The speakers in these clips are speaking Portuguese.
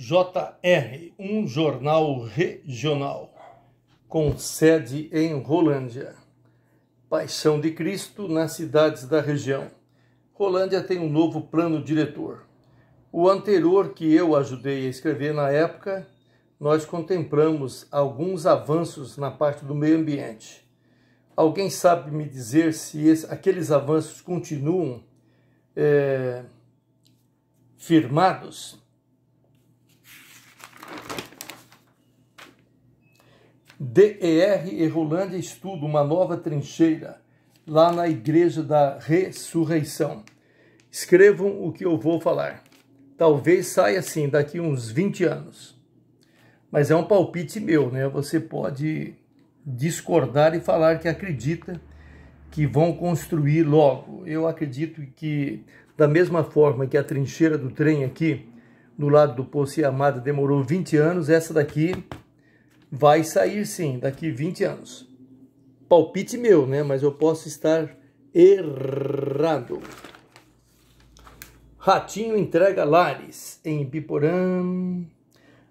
JR, um jornal regional, com sede em Rolândia. Paixão de Cristo nas cidades da região. Rolândia tem um novo plano diretor. O anterior que eu ajudei a escrever na época, nós contemplamos alguns avanços na parte do meio ambiente. Alguém sabe me dizer se esse, aqueles avanços continuam é, firmados? DER Rolândia Estudo, uma nova trincheira lá na Igreja da Ressurreição. Escrevam o que eu vou falar. Talvez saia assim daqui uns 20 anos. Mas é um palpite meu, né? Você pode discordar e falar que acredita que vão construir logo. Eu acredito que, da mesma forma que a trincheira do trem aqui, no lado do Poço Amada, demorou 20 anos, essa daqui Vai sair sim, daqui 20 anos. Palpite meu, né? Mas eu posso estar errado. Ratinho entrega lares em Biporã.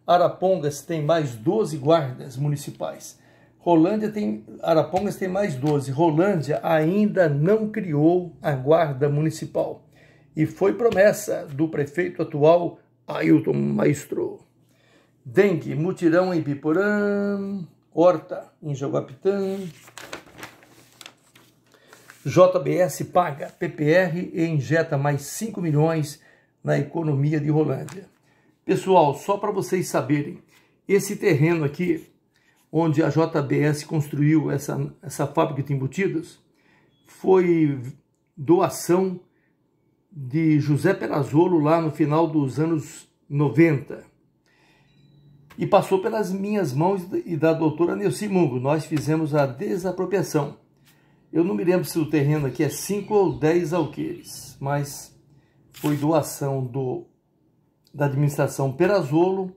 Arapongas tem mais 12 guardas municipais. Rolândia tem, Arapongas tem mais 12. Rolândia ainda não criou a guarda municipal. E foi promessa do prefeito atual Ailton Maestro. Dengue, mutirão em Biporã, Horta em Jaguapitã. JBS paga PPR e injeta mais 5 milhões na economia de Rolândia. Pessoal, só para vocês saberem, esse terreno aqui, onde a JBS construiu essa, essa fábrica de embutidos, foi doação de José Perazolo lá no final dos anos 90 e passou pelas minhas mãos e da doutora Nilce Mungo. Nós fizemos a desapropriação. Eu não me lembro se o terreno aqui é 5 ou 10 alqueires, mas foi doação do, da administração Perazolo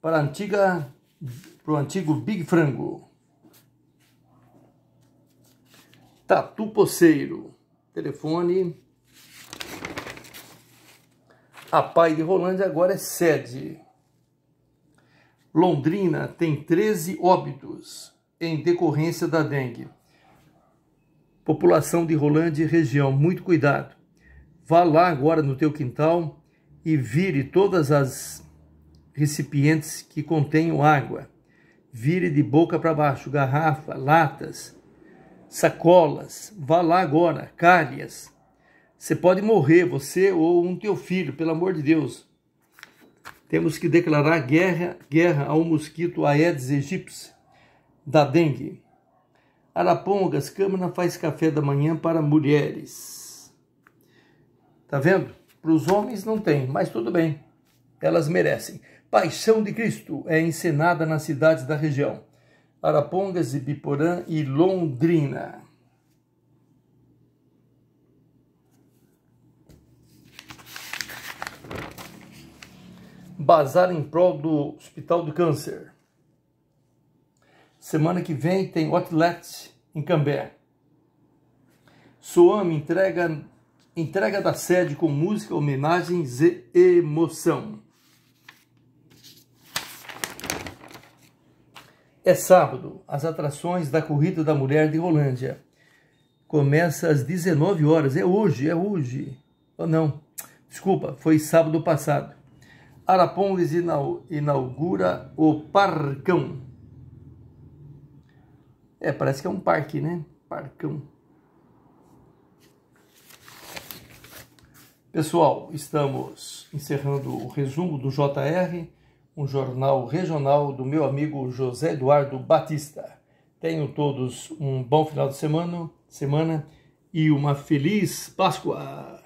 para, a antiga, para o antigo Big Frango. Tatu Poceiro, telefone. A Pai de Rolândia agora é sede. Londrina tem 13 óbitos em decorrência da dengue. População de Rolândia e região, muito cuidado. Vá lá agora no teu quintal e vire todas as recipientes que contenham água. Vire de boca para baixo, garrafa, latas, sacolas. Vá lá agora, calhas. Você pode morrer, você ou um teu filho, pelo amor de Deus temos que declarar guerra, guerra ao mosquito Aedes aegypti, da dengue. Arapongas, Câmara faz café da manhã para mulheres. Tá vendo? Para os homens não tem, mas tudo bem. Elas merecem. Paixão de Cristo é encenada nas cidades da região. Arapongas, Ibiporã e Londrina. Bazar em prol do Hospital do Câncer. Semana que vem tem Outlet em Cambé. Soame entrega, entrega da sede com música, homenagens e emoção. É sábado, as atrações da Corrida da Mulher de Rolândia. Começa às 19 horas, é hoje, é hoje. Ou oh, não, desculpa, foi sábado passado. Arapongues inaugura o Parcão. É, parece que é um parque, né? Parcão. Pessoal, estamos encerrando o resumo do JR, um jornal regional do meu amigo José Eduardo Batista. Tenham todos um bom final de semana, semana e uma feliz Páscoa!